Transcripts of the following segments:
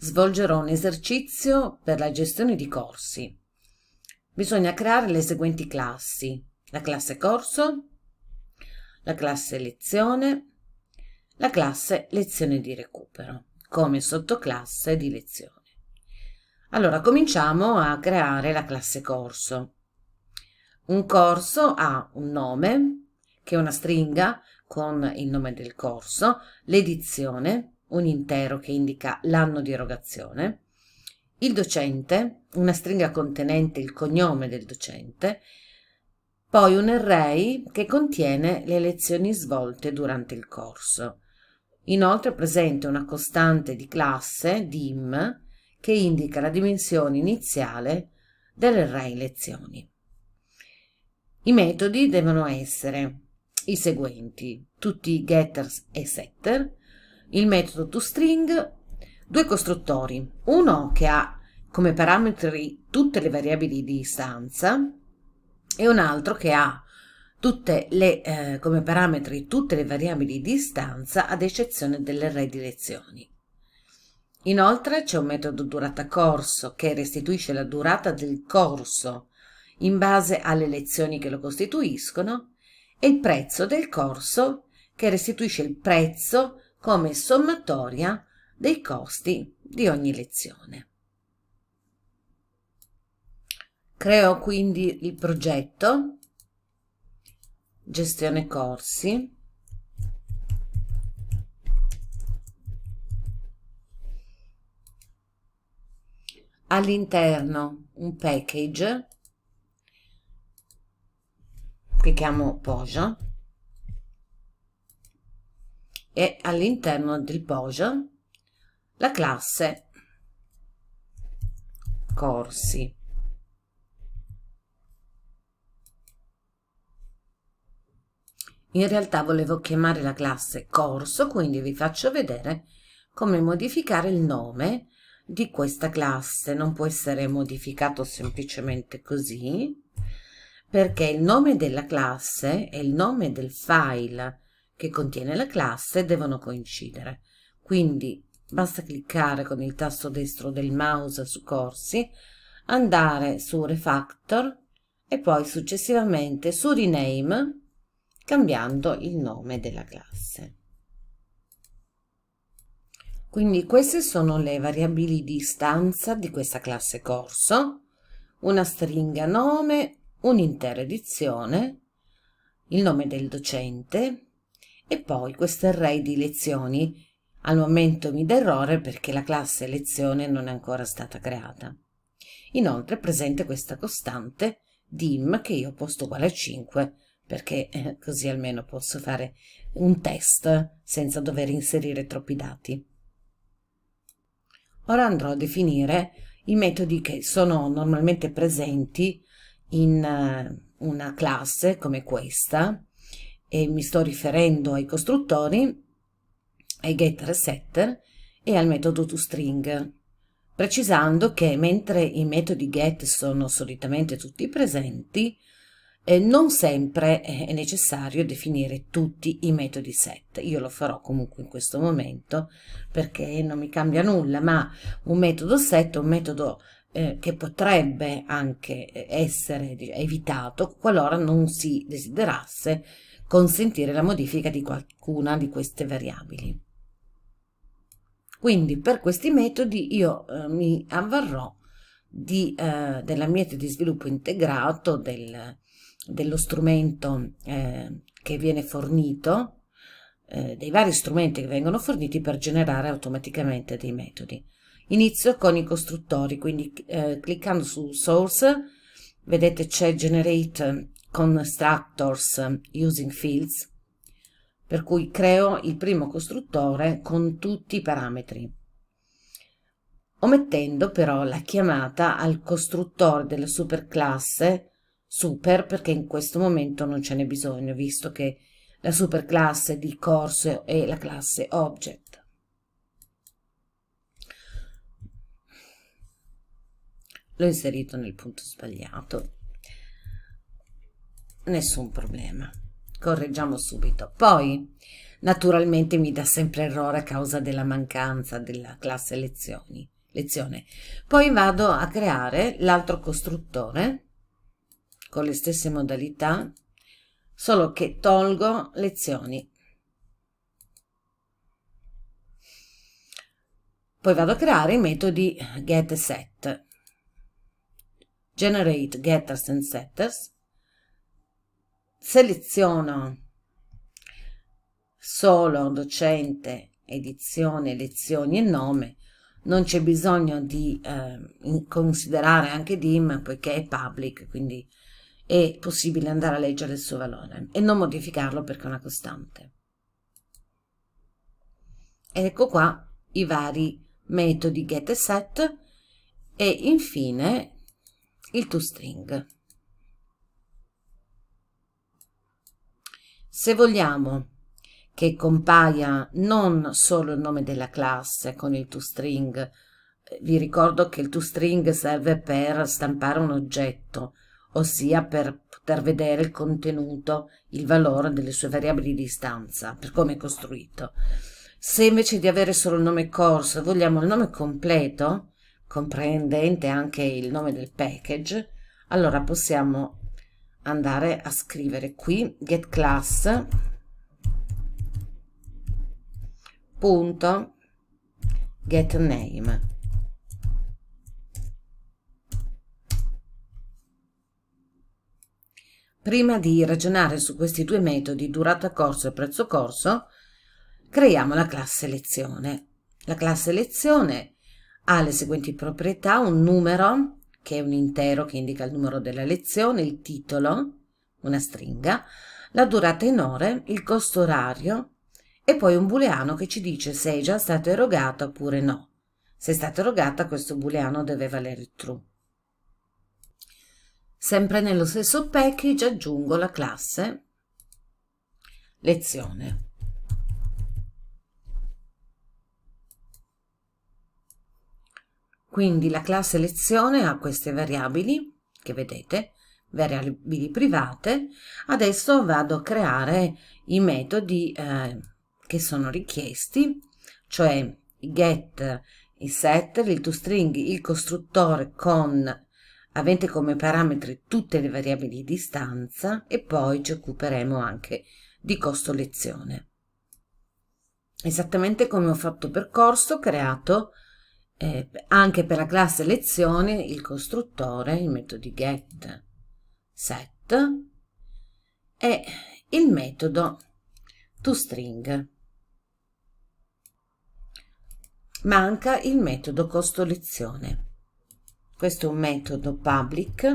svolgerò un esercizio per la gestione di corsi. Bisogna creare le seguenti classi, la classe corso, la classe lezione, la classe lezione di recupero, come sottoclasse di lezione. Allora, cominciamo a creare la classe corso. Un corso ha un nome, che è una stringa con il nome del corso, l'edizione, un intero che indica l'anno di erogazione, il docente, una stringa contenente il cognome del docente, poi un array che contiene le lezioni svolte durante il corso. Inoltre è presente una costante di classe, dim, che indica la dimensione iniziale dell'array lezioni. I metodi devono essere i seguenti, tutti getters e setter, il metodo toString, due costruttori, uno che ha come parametri tutte le variabili di istanza e un altro che ha le, eh, come parametri tutte le variabili di istanza ad eccezione delle redirezioni. Inoltre c'è un metodo durata corso che restituisce la durata del corso in base alle lezioni che lo costituiscono e il prezzo del corso che restituisce il prezzo come sommatoria dei costi di ogni lezione. Creo quindi il progetto, gestione corsi, all'interno un package che chiamo Poja e all'interno del POJ la classe corsi. In realtà volevo chiamare la classe corso, quindi vi faccio vedere come modificare il nome di questa classe. Non può essere modificato semplicemente così, perché il nome della classe e il nome del file che contiene la classe devono coincidere. Quindi basta cliccare con il tasto destro del mouse su corsi, andare su refactor e poi successivamente su rename cambiando il nome della classe. Quindi queste sono le variabili di istanza di questa classe corso, una stringa nome, un'intera edizione, il nome del docente, e poi questo array di lezioni al momento mi dà errore perché la classe lezione non è ancora stata creata. Inoltre è presente questa costante dim che io ho posto uguale a 5 perché eh, così almeno posso fare un test senza dover inserire troppi dati. Ora andrò a definire i metodi che sono normalmente presenti in eh, una classe come questa e mi sto riferendo ai costruttori, ai getter e setter e al metodo toString, precisando che mentre i metodi get sono solitamente tutti presenti, eh, non sempre è necessario definire tutti i metodi set. Io lo farò comunque in questo momento perché non mi cambia nulla, ma un metodo set è un metodo eh, che potrebbe anche eh, essere evitato qualora non si desiderasse consentire la modifica di qualcuna di queste variabili. Quindi per questi metodi io eh, mi avvarrò di, eh, dell'ambiente di sviluppo integrato, del, dello strumento eh, che viene fornito, eh, dei vari strumenti che vengono forniti per generare automaticamente dei metodi. Inizio con i costruttori, quindi eh, cliccando su Source, vedete c'è Generate constructors using fields, per cui creo il primo costruttore con tutti i parametri, omettendo però la chiamata al costruttore della superclasse super perché in questo momento non ce n'è bisogno, visto che la superclasse di corso è la classe object. l'ho inserito nel punto sbagliato nessun problema. Correggiamo subito. Poi, naturalmente, mi dà sempre errore a causa della mancanza della classe lezioni. Lezione. Poi vado a creare l'altro costruttore con le stesse modalità, solo che tolgo lezioni. Poi vado a creare i metodi get e set, generate getters and setters Seleziono solo docente, edizione, lezioni e nome. Non c'è bisogno di eh, considerare anche DIM poiché è public, quindi è possibile andare a leggere il suo valore e non modificarlo perché è una costante. Ed ecco qua i vari metodi get e set e infine il toString. Se vogliamo che compaia non solo il nome della classe con il toString, vi ricordo che il toString serve per stampare un oggetto, ossia per poter vedere il contenuto, il valore delle sue variabili di istanza, per come è costruito. Se invece di avere solo il nome corso vogliamo il nome completo, comprendente anche il nome del package, allora possiamo andare a scrivere qui get class punto get name prima di ragionare su questi due metodi durata corso e prezzo corso creiamo la classe lezione la classe lezione ha le seguenti proprietà un numero che è un intero che indica il numero della lezione, il titolo, una stringa, la durata in ore, il costo orario e poi un booleano che ci dice se è già stato erogato oppure no. Se è stata erogata questo booleano deve valere true. Sempre nello stesso package aggiungo la classe lezione. Quindi la classe lezione ha queste variabili che vedete, variabili private. Adesso vado a creare i metodi eh, che sono richiesti, cioè i get, i set, il toString, il costruttore con avente come parametri tutte le variabili di stanza e poi ci occuperemo anche di costo lezione. Esattamente come ho fatto percorso, ho creato eh, anche per la classe lezione il costruttore, i metodi get, set e il metodo toString. Manca il metodo costo lezione. Questo è un metodo public.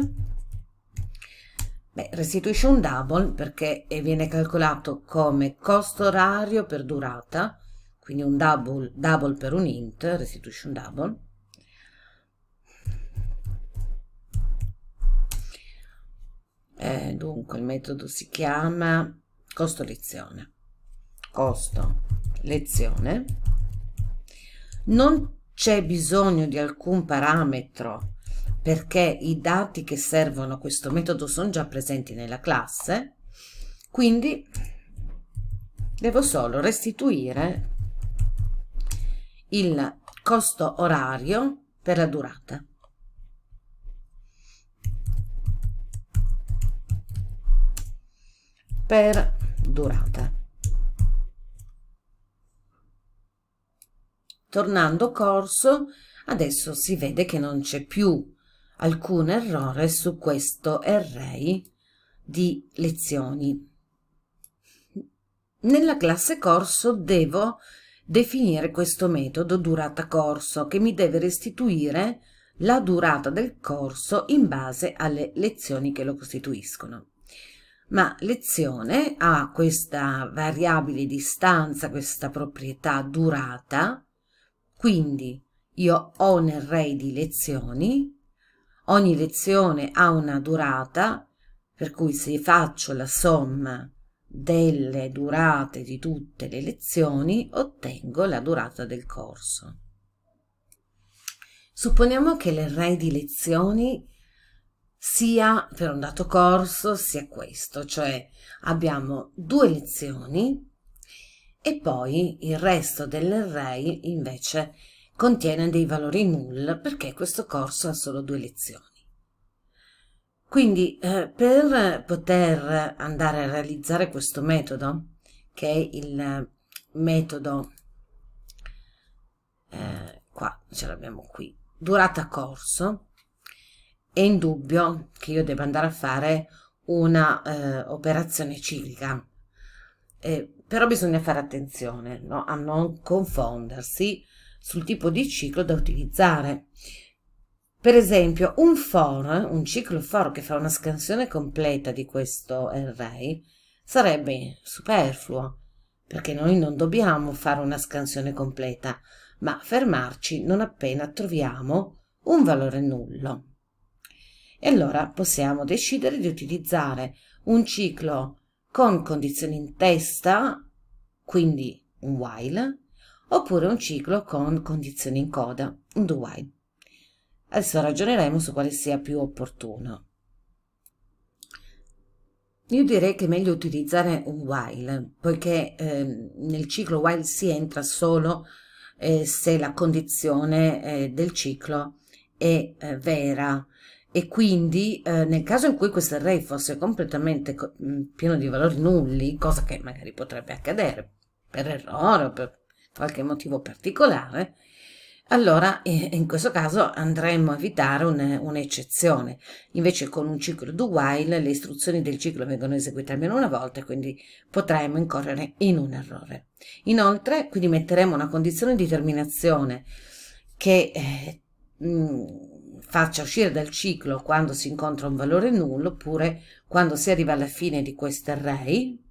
Beh, restituisce un double perché viene calcolato come costo orario per durata quindi un double, double per un int, restituisce un double, eh, dunque il metodo si chiama costo lezione, costo lezione, non c'è bisogno di alcun parametro perché i dati che servono a questo metodo sono già presenti nella classe, quindi devo solo restituire il costo orario per la durata. Per durata. Tornando corso, adesso si vede che non c'è più alcun errore su questo array di lezioni. Nella classe corso devo definire questo metodo durata corso che mi deve restituire la durata del corso in base alle lezioni che lo costituiscono. Ma lezione ha questa variabile distanza, questa proprietà durata, quindi io ho un array di lezioni, ogni lezione ha una durata, per cui se faccio la somma delle durate di tutte le lezioni ottengo la durata del corso. Supponiamo che l'array di lezioni sia per un dato corso sia questo, cioè abbiamo due lezioni e poi il resto dell'array invece contiene dei valori null perché questo corso ha solo due lezioni. Quindi eh, per poter andare a realizzare questo metodo, che è il metodo, eh, qua ce l'abbiamo qui, durata corso, è indubbio che io debba andare a fare una eh, operazione ciclica. Eh, però bisogna fare attenzione no? a non confondersi sul tipo di ciclo da utilizzare. Per esempio, un for, eh, un ciclo for che fa una scansione completa di questo array, sarebbe superfluo, perché noi non dobbiamo fare una scansione completa, ma fermarci non appena troviamo un valore nullo. E allora possiamo decidere di utilizzare un ciclo con condizioni in testa, quindi un while, oppure un ciclo con condizioni in coda, un do while. Adesso ragioneremo su quale sia più opportuno. Io direi che è meglio utilizzare un while, poiché eh, nel ciclo while si entra solo eh, se la condizione eh, del ciclo è eh, vera e quindi eh, nel caso in cui questo array fosse completamente co mm, pieno di valori nulli, cosa che magari potrebbe accadere per errore o per qualche motivo particolare, allora eh, in questo caso andremo a evitare un, un'eccezione. Invece con un ciclo do while le istruzioni del ciclo vengono eseguite almeno una volta, quindi potremmo incorrere in un errore. Inoltre, quindi metteremo una condizione di terminazione che eh, mh, mm, faccia uscire dal ciclo quando si incontra un valore nullo oppure quando si arriva alla fine di questo array,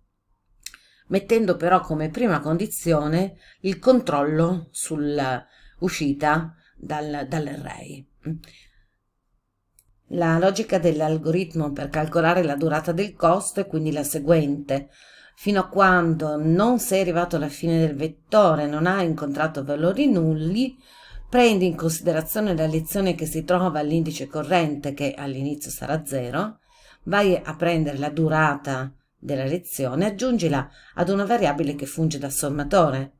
mettendo però come prima condizione il controllo sul uscita dal, dall'array. La logica dell'algoritmo per calcolare la durata del costo è quindi la seguente. Fino a quando non sei arrivato alla fine del vettore, non hai incontrato valori nulli, prendi in considerazione la lezione che si trova all'indice corrente, che all'inizio sarà 0, vai a prendere la durata della lezione, e aggiungila ad una variabile che funge da sommatore.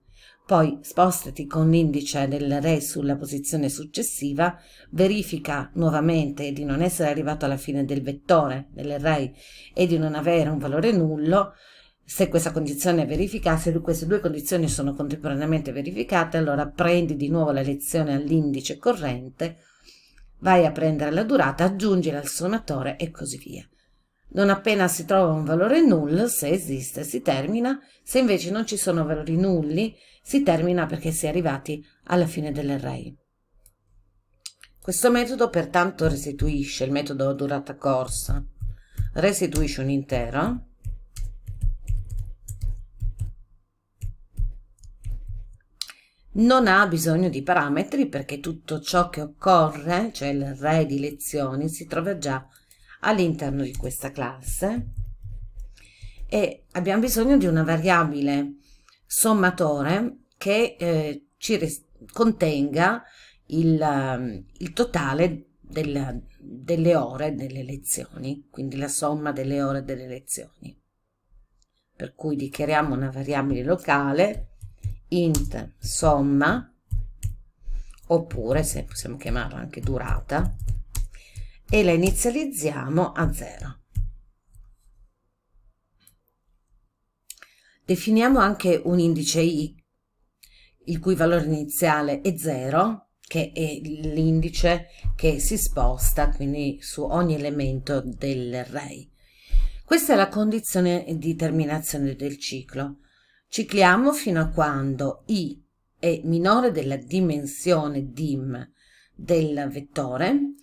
Poi spostati con l'indice del Re sulla posizione successiva, verifica nuovamente di non essere arrivato alla fine del vettore dell'array e di non avere un valore nullo. Se questa condizione è verificata, se queste due condizioni sono contemporaneamente verificate, allora prendi di nuovo la lezione all'indice corrente, vai a prendere la durata, aggiungila al sommatore e così via. Non appena si trova un valore null, se esiste, si termina, se invece non ci sono valori nulli, si termina perché si è arrivati alla fine dell'array. Questo metodo pertanto restituisce, il metodo durata corsa, restituisce un intero non ha bisogno di parametri perché tutto ciò che occorre, cioè l'array di lezioni, si trova già all'interno di questa classe e abbiamo bisogno di una variabile sommatore che eh, ci contenga il, ehm, il totale della, delle ore delle lezioni, quindi la somma delle ore delle lezioni. Per cui dichiariamo una variabile locale int somma oppure se possiamo chiamarla anche durata e la inizializziamo a 0. Definiamo anche un indice I, il cui valore iniziale è 0, che è l'indice che si sposta quindi su ogni elemento dell'array. Questa è la condizione di terminazione del ciclo. Cicliamo fino a quando i è minore della dimensione dim del vettore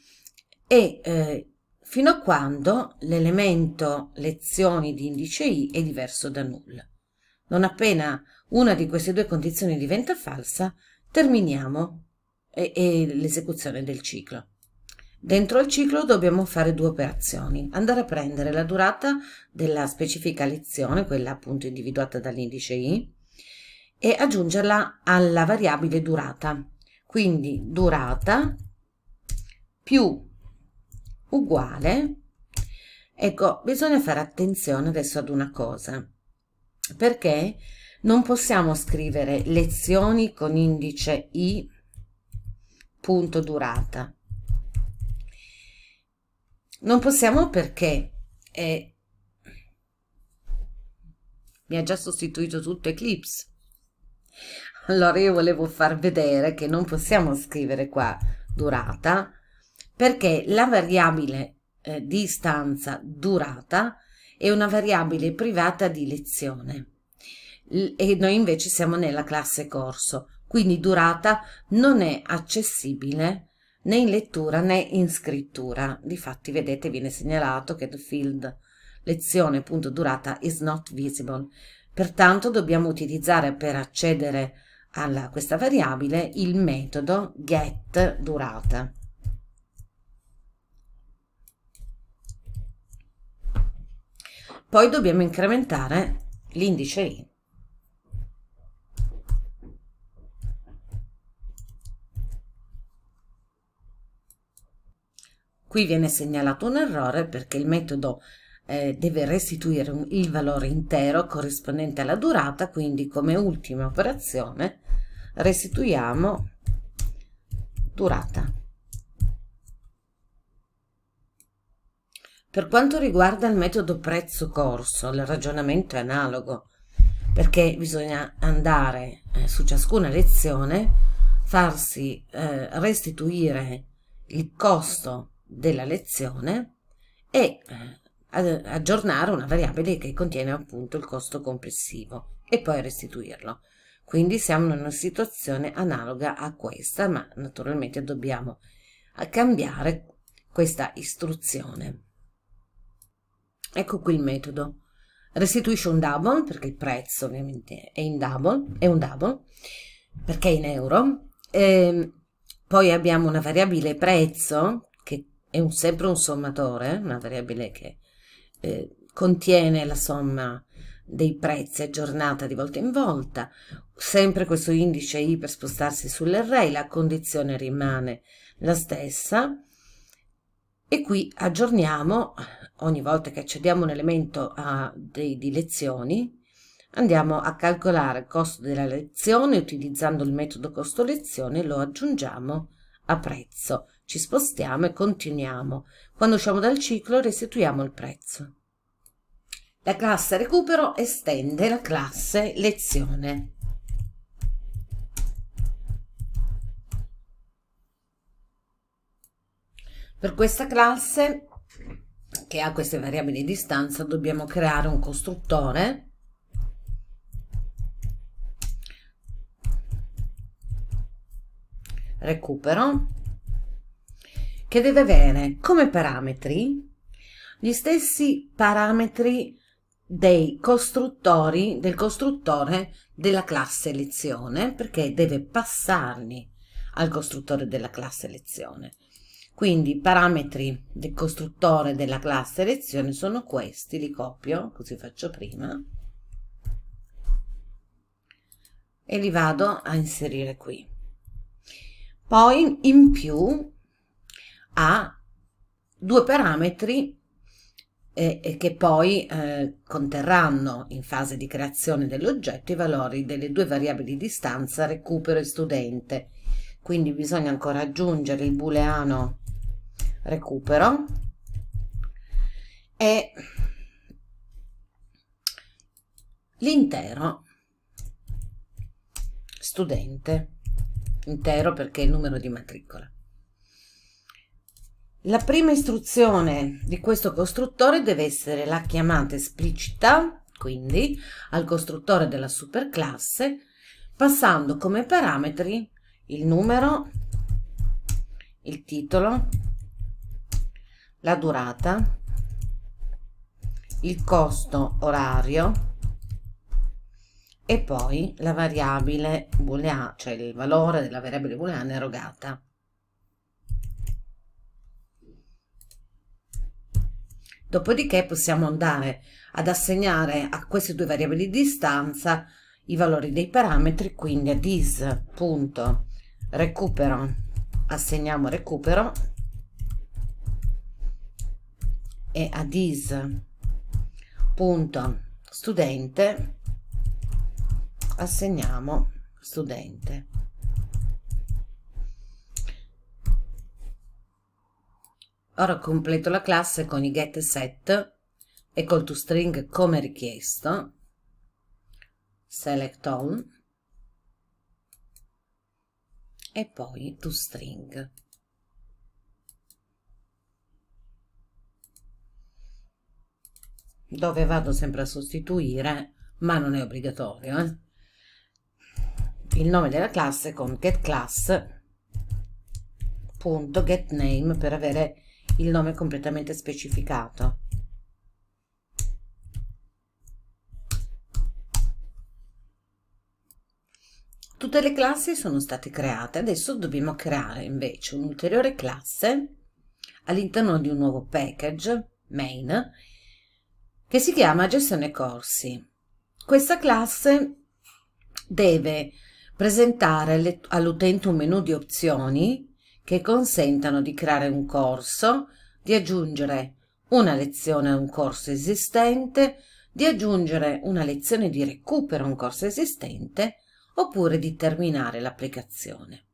e eh, fino a quando l'elemento lezioni di indice i è diverso da null. Non appena una di queste due condizioni diventa falsa, terminiamo e, e l'esecuzione del ciclo. Dentro al ciclo dobbiamo fare due operazioni, andare a prendere la durata della specifica lezione, quella appunto individuata dall'indice i, e aggiungerla alla variabile durata. Quindi durata più uguale, ecco bisogna fare attenzione adesso ad una cosa, perché non possiamo scrivere lezioni con indice i punto durata. Non possiamo perché è, eh, mi ha già sostituito tutto Eclipse. Allora io volevo far vedere che non possiamo scrivere qua durata perché la variabile eh, distanza durata e una variabile privata di lezione. E noi invece siamo nella classe corso, quindi durata non è accessibile né in lettura né in scrittura. Difatti, vedete, viene segnalato che the field lezione.durata is not visible. Pertanto dobbiamo utilizzare per accedere a questa variabile il metodo getDurata. Poi dobbiamo incrementare l'indice I. Qui viene segnalato un errore perché il metodo eh, deve restituire un, il valore intero corrispondente alla durata, quindi come ultima operazione restituiamo durata. Per quanto riguarda il metodo prezzo-corso, il ragionamento è analogo, perché bisogna andare eh, su ciascuna lezione, farsi eh, restituire il costo della lezione e eh, aggiornare una variabile che contiene appunto il costo complessivo e poi restituirlo. Quindi siamo in una situazione analoga a questa, ma naturalmente dobbiamo eh, cambiare questa istruzione. Ecco qui il metodo. Restituisce un double, perché il prezzo ovviamente è in double, è un double, perché è in euro. E ehm, poi abbiamo una variabile prezzo, che è un, sempre un sommatore, una variabile che eh, contiene la somma dei prezzi aggiornata di volta in volta, sempre questo indice i per spostarsi sull'array, la condizione rimane la stessa, e qui aggiorniamo, ogni volta che accediamo un elemento a dei, di lezioni, andiamo a calcolare il costo della lezione utilizzando il metodo costo lezione, lo aggiungiamo a prezzo, ci spostiamo e continuiamo. Quando usciamo dal ciclo restituiamo il prezzo. La classe recupero estende la classe lezione. Per questa classe, che ha queste variabili di distanza, dobbiamo creare un costruttore recupero che deve avere come parametri gli stessi parametri dei costruttori del costruttore della classe lezione perché deve passarli al costruttore della classe lezione quindi i parametri del costruttore della classe lezione sono questi, li copio, così faccio prima, e li vado a inserire qui. Poi in più ha due parametri eh, che poi eh, conterranno in fase di creazione dell'oggetto i valori delle due variabili distanza, recupero e studente. Quindi bisogna ancora aggiungere il booleano recupero e l'intero studente intero perché è il numero di matricola la prima istruzione di questo costruttore deve essere la chiamata esplicita quindi al costruttore della superclasse passando come parametri il numero il titolo la durata, il costo orario e poi la variabile booleana, cioè il valore della variabile booleana erogata. Dopodiché possiamo andare ad assegnare a queste due variabili di distanza i valori dei parametri, quindi a dis.recupero assegniamo recupero e adis.studente assegniamo studente ora completo la classe con i get set e col toString come richiesto select all e poi toString dove vado sempre a sostituire, ma non è obbligatorio, eh? il nome della classe con getClass.getName per avere il nome completamente specificato. Tutte le classi sono state create, adesso dobbiamo creare invece un'ulteriore classe all'interno di un nuovo package main che si chiama Gestione Corsi. Questa classe deve presentare all'utente un menu di opzioni che consentano di creare un corso, di aggiungere una lezione a un corso esistente, di aggiungere una lezione di recupero a un corso esistente oppure di terminare l'applicazione.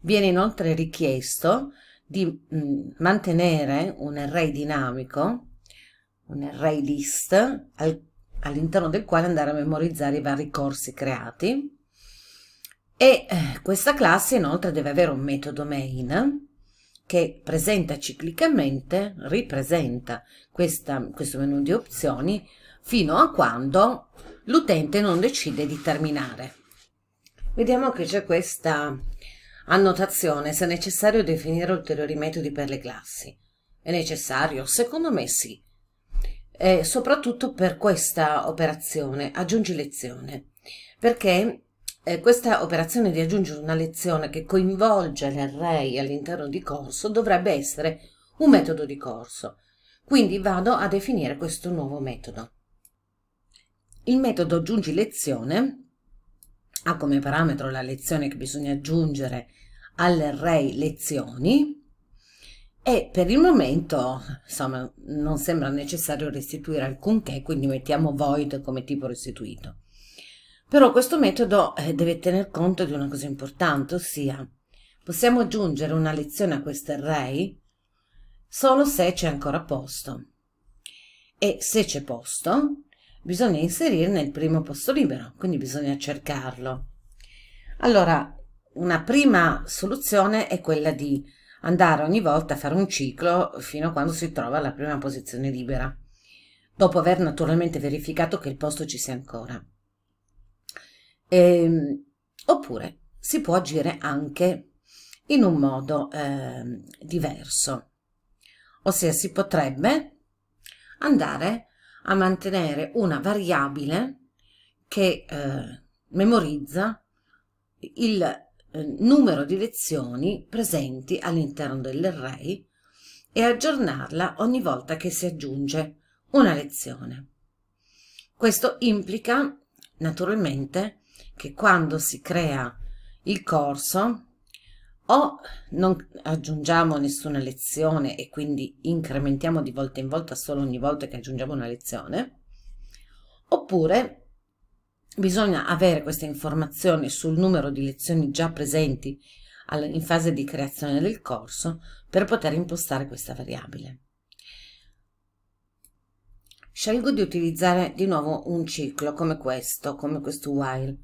Viene inoltre richiesto di mm, mantenere un array dinamico un array list al, all'interno del quale andare a memorizzare i vari corsi creati e eh, questa classe inoltre deve avere un metodo main che presenta ciclicamente, ripresenta questa, questo menu di opzioni fino a quando l'utente non decide di terminare. Vediamo che c'è questa annotazione, se è necessario definire ulteriori metodi per le classi. È necessario? Secondo me sì, eh, soprattutto per questa operazione, aggiungi lezione, perché eh, questa operazione di aggiungere una lezione che coinvolge l'array all'interno di corso dovrebbe essere un metodo di corso. Quindi vado a definire questo nuovo metodo. Il metodo aggiungi lezione ha come parametro la lezione che bisogna aggiungere all'array lezioni e per il momento, insomma, non sembra necessario restituire alcunché, quindi mettiamo void come tipo restituito. Però questo metodo eh, deve tener conto di una cosa importante, ossia possiamo aggiungere una lezione a questo array solo se c'è ancora posto. E se c'è posto, bisogna inserirne il primo posto libero, quindi bisogna cercarlo. Allora, una prima soluzione è quella di andare ogni volta a fare un ciclo fino a quando si trova alla prima posizione libera, dopo aver naturalmente verificato che il posto ci sia ancora. E, ehm, oppure si può agire anche in un modo eh, diverso, ossia si potrebbe andare a mantenere una variabile che eh, memorizza il eh, numero di lezioni presenti all'interno dell'array e aggiornarla ogni volta che si aggiunge una lezione. Questo implica naturalmente che quando si crea il corso o non aggiungiamo nessuna lezione e quindi incrementiamo di volta in volta solo ogni volta che aggiungiamo una lezione, oppure Bisogna avere queste informazioni sul numero di lezioni già presenti in fase di creazione del corso per poter impostare questa variabile. Scelgo di utilizzare di nuovo un ciclo come questo, come questo while.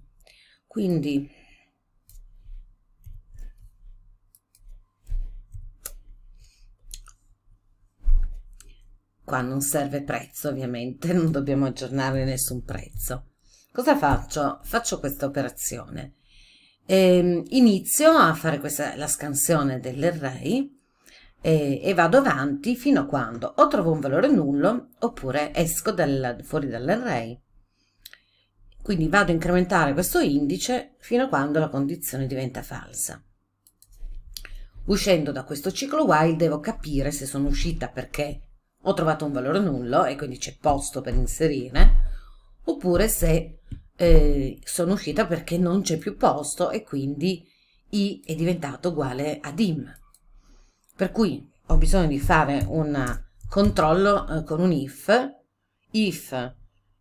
Quindi qua non serve prezzo ovviamente, non dobbiamo aggiornare nessun prezzo. Cosa faccio? Faccio questa operazione. E ehm, inizio a fare questa, la scansione dell'array e, eh, e, vado avanti fino a quando o trovo un valore nullo oppure esco dal, fuori dall'array. Quindi vado a incrementare questo indice fino a quando la condizione diventa falsa. Uscendo da questo ciclo while devo capire se sono uscita perché ho trovato un valore nullo e quindi c'è posto per inserire oppure se eh, sono uscita perché non c'è più posto e quindi i è diventato uguale a dim. Per cui ho bisogno di fare un controllo eh, con un if, if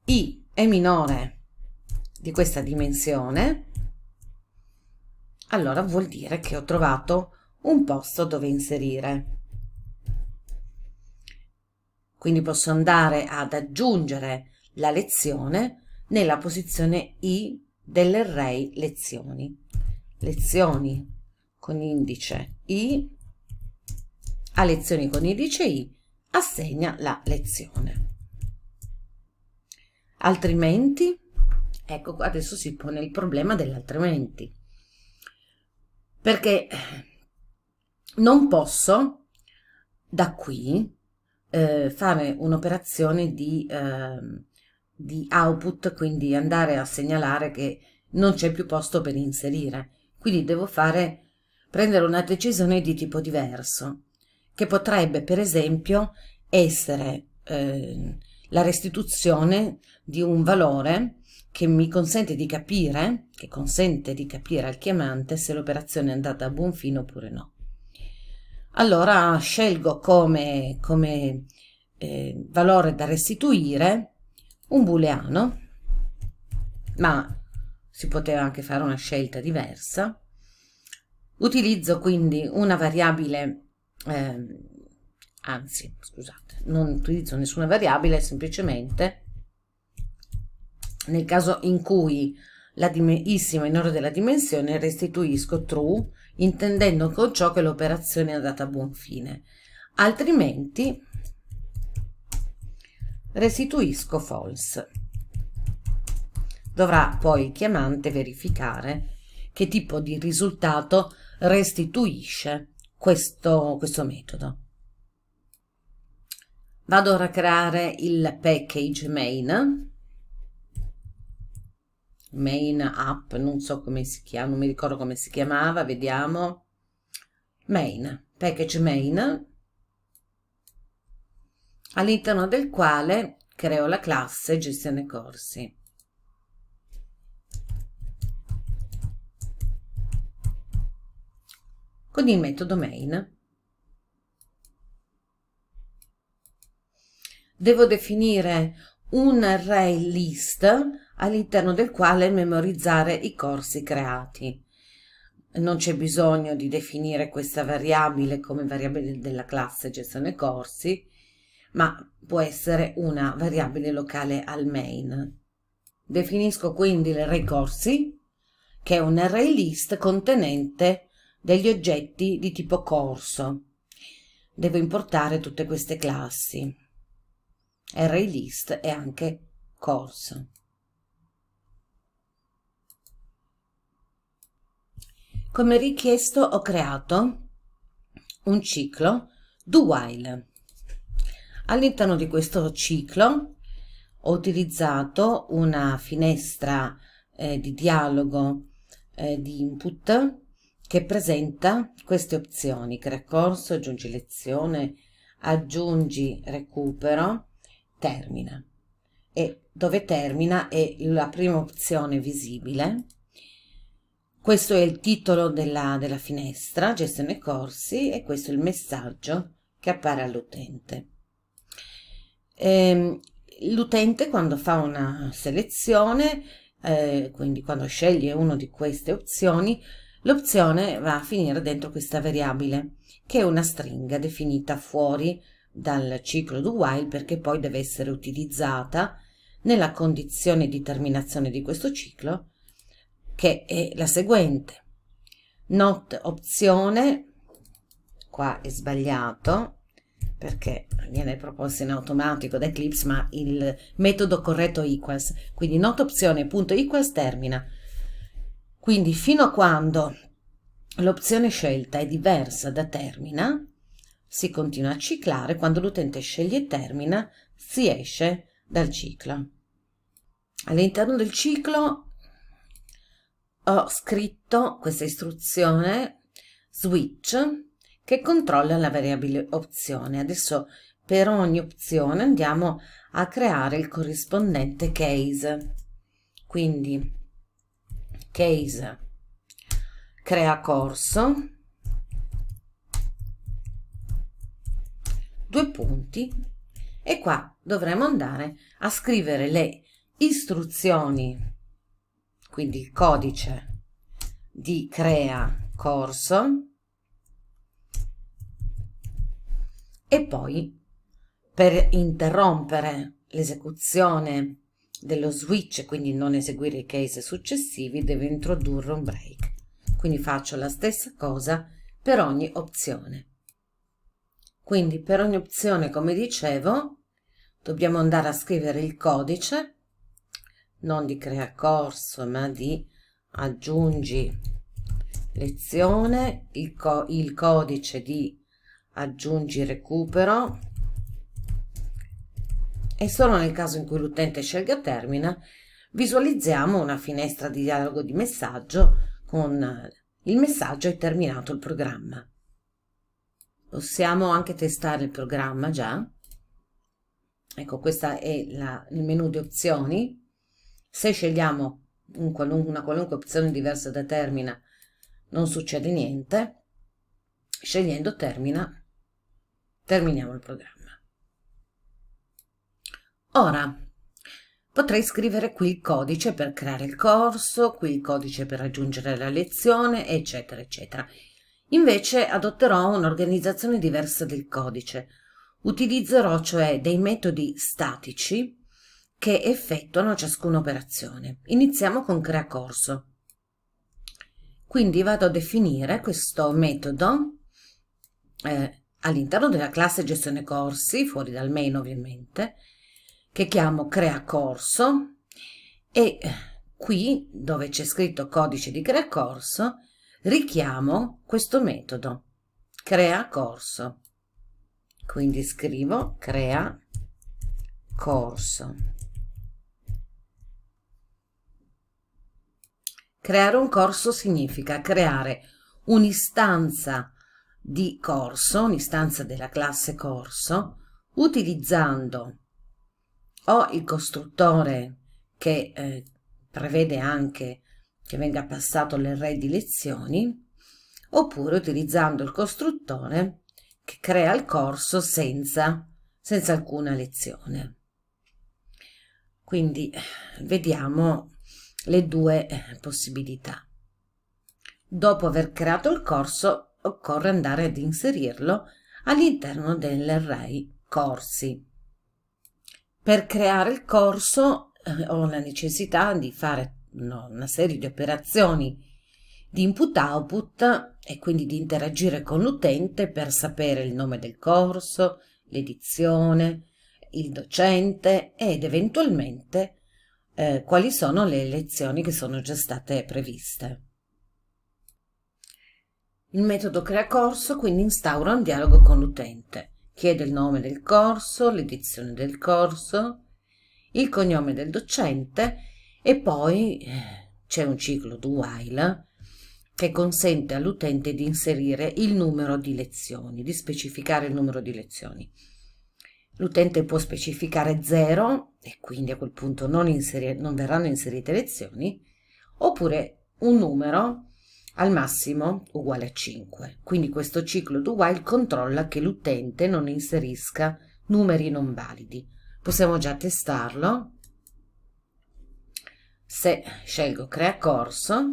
i è minore di questa dimensione, allora vuol dire che ho trovato un posto dove inserire. Quindi posso andare ad aggiungere la lezione nella posizione I dell'array lezioni. Lezioni con indice I a lezioni con indice I assegna la lezione. Altrimenti, ecco qua adesso si pone il problema dell'altrimenti. Perché non posso da qui eh, fare un'operazione di eh, di output, quindi andare a segnalare che non c'è più posto per inserire. Quindi devo fare, prendere una decisione di tipo diverso, che potrebbe per esempio essere eh, la restituzione di un valore che mi consente di capire, che consente di capire al chiamante se l'operazione è andata a buon fine oppure no. Allora scelgo come, come eh, valore da restituire un booleano, ma si poteva anche fare una scelta diversa. Utilizzo quindi una variabile, eh, anzi scusate, non utilizzo nessuna variabile, semplicemente nel caso in cui la is minore della dimensione restituisco true intendendo con ciò che l'operazione è andata a buon fine altrimenti restituisco false. Dovrà poi il chiamante verificare che tipo di risultato restituisce questo, questo metodo. Vado ora a creare il package main, main app, non so come si chiama, non mi ricordo come si chiamava, vediamo, main, package main, all'interno del quale creo la classe gestione corsi. Con il metodo main. Devo definire un array list all'interno del quale memorizzare i corsi creati. Non c'è bisogno di definire questa variabile come variabile della classe gestione corsi, ma può essere una variabile locale al main. Definisco quindi le array corsi, che è un array list contenente degli oggetti di tipo corso. Devo importare tutte queste classi. ArrayList e anche corso. Come richiesto ho creato un ciclo do while All'interno di questo ciclo ho utilizzato una finestra eh, di dialogo eh, di input che presenta queste opzioni, crea corso, aggiungi lezione, aggiungi recupero, termina. E dove termina è la prima opzione visibile. Questo è il titolo della, della finestra, gestione corsi, e questo è il messaggio che appare all'utente. Eh, l'utente quando fa una selezione, eh, quindi quando sceglie una di queste opzioni, l'opzione va a finire dentro questa variabile, che è una stringa definita fuori dal ciclo do while perché poi deve essere utilizzata nella condizione di terminazione di questo ciclo, che è la seguente. Not opzione, qua è sbagliato, perché viene proposto in automatico da Eclipse, ma il metodo corretto equals, quindi not opzione.equals termina. Quindi fino a quando l'opzione scelta è diversa da termina, si continua a ciclare, quando l'utente sceglie termina si esce dal ciclo. All'interno del ciclo ho scritto questa istruzione switch che controlla la variabile opzione. Adesso per ogni opzione andiamo a creare il corrispondente case. Quindi case crea corso, due punti e qua dovremo andare a scrivere le istruzioni, quindi il codice di crea corso E poi, per interrompere l'esecuzione dello switch, quindi non eseguire i case successivi, devo introdurre un break. Quindi faccio la stessa cosa per ogni opzione. Quindi per ogni opzione, come dicevo, dobbiamo andare a scrivere il codice, non di crea corso, ma di aggiungi lezione, il, co il codice di aggiungi recupero e solo nel caso in cui l'utente scelga termina visualizziamo una finestra di dialogo di messaggio con il messaggio è terminato il programma. Possiamo anche testare il programma già. Ecco, questo è la, il menu di opzioni. Se scegliamo un qualunque, una qualunque opzione diversa da termina non succede niente. Scegliendo termina Terminiamo il programma. Ora, potrei scrivere qui il codice per creare il corso, qui il codice per raggiungere la lezione, eccetera, eccetera. Invece adotterò un'organizzazione diversa del codice. Utilizzerò cioè dei metodi statici che effettuano ciascuna operazione. Iniziamo con crea corso. Quindi vado a definire questo metodo eh, all'interno della classe gestione corsi, fuori dal main ovviamente, che chiamo crea corso e eh, qui dove c'è scritto codice di crea corso richiamo questo metodo crea corso. Quindi scrivo crea corso. Creare un corso significa creare un'istanza di corso, un'istanza della classe corso, utilizzando o il costruttore che eh, prevede anche che venga passato l'array di lezioni, oppure utilizzando il costruttore che crea il corso senza, senza alcuna lezione. Quindi vediamo le due eh, possibilità. Dopo aver creato il corso occorre andare ad inserirlo all'interno dell'array corsi. Per creare il corso eh, ho la necessità di fare no, una serie di operazioni di input-output e quindi di interagire con l'utente per sapere il nome del corso, l'edizione, il docente ed eventualmente eh, quali sono le lezioni che sono già state previste. Il metodo crea corso quindi instaura un dialogo con l'utente. Chiede il nome del corso, l'edizione del corso, il cognome del docente e poi eh, c'è un ciclo do while che consente all'utente di inserire il numero di lezioni, di specificare il numero di lezioni. L'utente può specificare 0 e quindi a quel punto non, non verranno inserite lezioni, oppure un numero al massimo uguale a 5. Quindi questo ciclo do while controlla che l'utente non inserisca numeri non validi. Possiamo già testarlo. Se scelgo crea corso,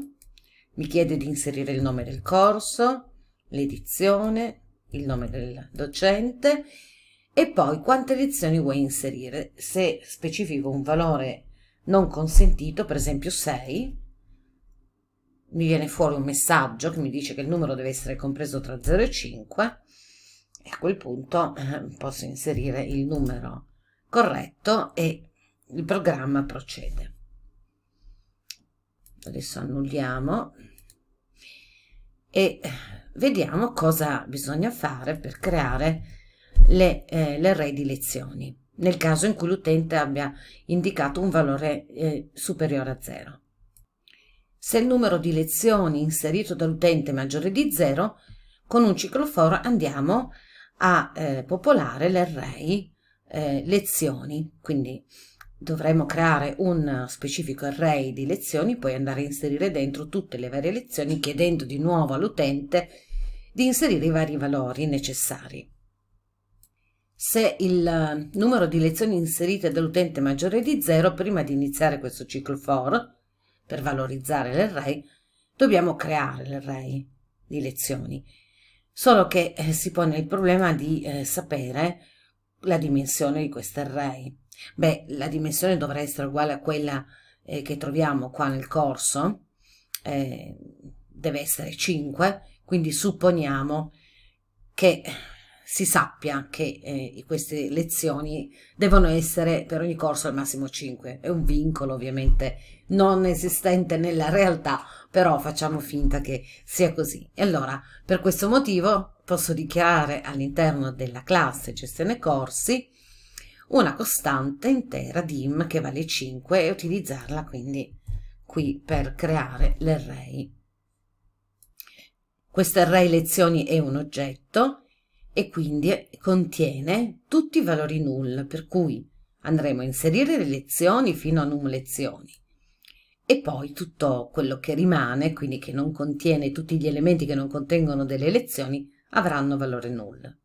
mi chiede di inserire il nome del corso, l'edizione, il nome del docente e poi quante lezioni vuoi inserire. Se specifico un valore non consentito, per esempio 6, mi viene fuori un messaggio che mi dice che il numero deve essere compreso tra 0 e 5 e a quel punto eh, posso inserire il numero corretto e il programma procede. Adesso annulliamo e eh, vediamo cosa bisogna fare per creare le, eh, di lezioni nel caso in cui l'utente abbia indicato un valore eh, superiore a 0. Se il numero di lezioni inserito dall'utente è maggiore di 0, con un ciclo for andiamo a eh, popolare l'array eh, lezioni. Quindi dovremo creare un specifico array di lezioni, poi andare a inserire dentro tutte le varie lezioni chiedendo di nuovo all'utente di inserire i vari valori necessari. Se il eh, numero di lezioni inserite dall'utente è maggiore di 0, prima di iniziare questo ciclo for, per valorizzare l'array, dobbiamo creare l'array di lezioni. Solo che eh, si pone il problema di eh, sapere la dimensione di queste array. Beh, la dimensione dovrà essere uguale a quella eh, che troviamo qua nel corso, eh, deve essere 5, quindi supponiamo che si sappia che eh, queste lezioni devono essere per ogni corso al massimo 5. È un vincolo ovviamente non esistente nella realtà, però facciamo finta che sia così. E allora, per questo motivo, posso dichiarare all'interno della classe gestione corsi una costante intera dim che vale 5 e utilizzarla quindi qui per creare l'array. Questo array lezioni è un oggetto e quindi contiene tutti i valori null, per cui andremo a inserire le lezioni fino a num lezioni e poi tutto quello che rimane, quindi che non contiene tutti gli elementi che non contengono delle lezioni, avranno valore nulla.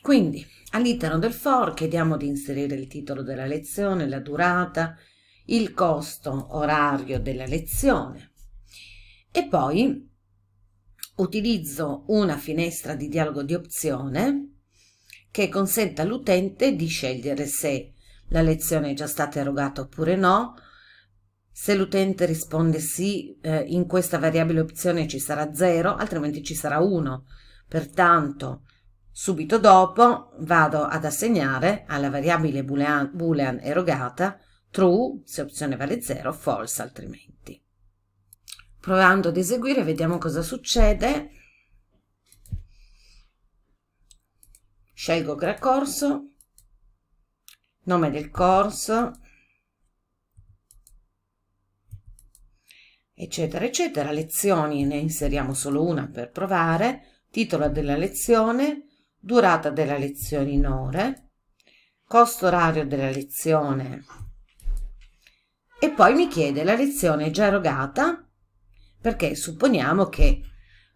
Quindi all'interno del for chiediamo di inserire il titolo della lezione, la durata, il costo orario della lezione e poi utilizzo una finestra di dialogo di opzione che consente all'utente di scegliere se la lezione è già stata erogata oppure no, se l'utente risponde sì, eh, in questa variabile opzione ci sarà 0, altrimenti ci sarà 1. Pertanto, subito dopo vado ad assegnare alla variabile boolean, boolean erogata true se opzione vale 0, false altrimenti. Provando ad eseguire vediamo cosa succede. Scelgo gran corso, nome del corso, eccetera, eccetera. Lezioni ne inseriamo solo una per provare, titolo della lezione, durata della lezione in ore, costo orario della lezione e poi mi chiede la lezione è già erogata perché supponiamo che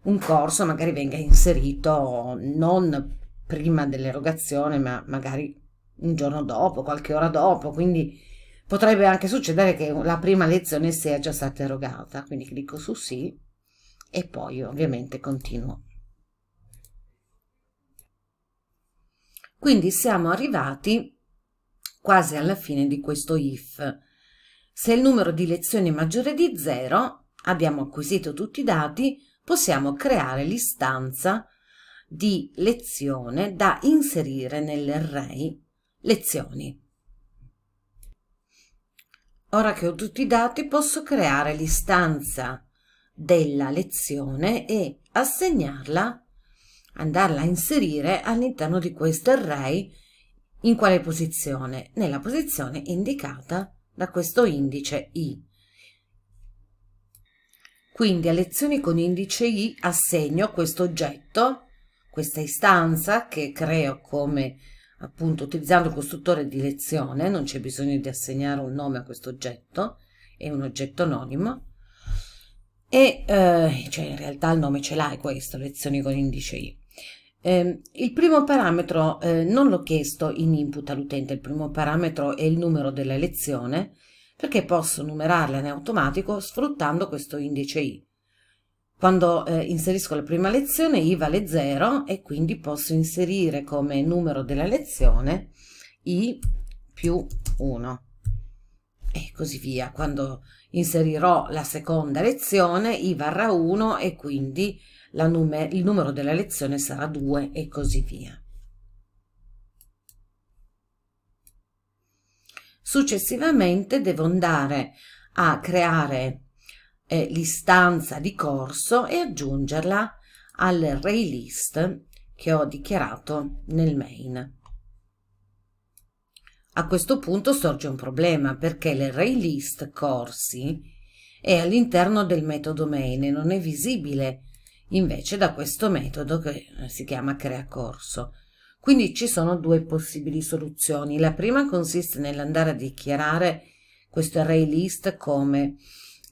un corso magari venga inserito non prima dell'erogazione ma magari un giorno dopo, qualche ora dopo, quindi Potrebbe anche succedere che la prima lezione sia già stata erogata, quindi clicco su sì e poi ovviamente continuo. Quindi siamo arrivati quasi alla fine di questo if. Se il numero di lezioni è maggiore di 0, abbiamo acquisito tutti i dati, possiamo creare l'istanza di lezione da inserire nell'array lezioni. Ora che ho tutti i dati posso creare l'istanza della lezione e assegnarla, andarla a inserire all'interno di questo array in quale posizione? Nella posizione indicata da questo indice i. Quindi a lezioni con indice i assegno questo oggetto, questa istanza che creo come appunto utilizzando il costruttore di lezione, non c'è bisogno di assegnare un nome a questo oggetto, è un oggetto anonimo, e eh, cioè in realtà il nome ce l'hai questo, lezioni con indice i. Eh, il primo parametro eh, non l'ho chiesto in input all'utente, il primo parametro è il numero della lezione, perché posso numerarla in automatico sfruttando questo indice i. Quando eh, inserisco la prima lezione i vale 0 e quindi posso inserire come numero della lezione i più 1 e così via. Quando inserirò la seconda lezione i varrà 1 e quindi nume il numero della lezione sarà 2 e così via. Successivamente devo andare a creare eh, l'istanza di corso e aggiungerla al array list che ho dichiarato nel main. A questo punto sorge un problema perché l'array list corsi è all'interno del metodo main e non è visibile invece da questo metodo che eh, si chiama crea corso. Quindi ci sono due possibili soluzioni. La prima consiste nell'andare a dichiarare questo array list come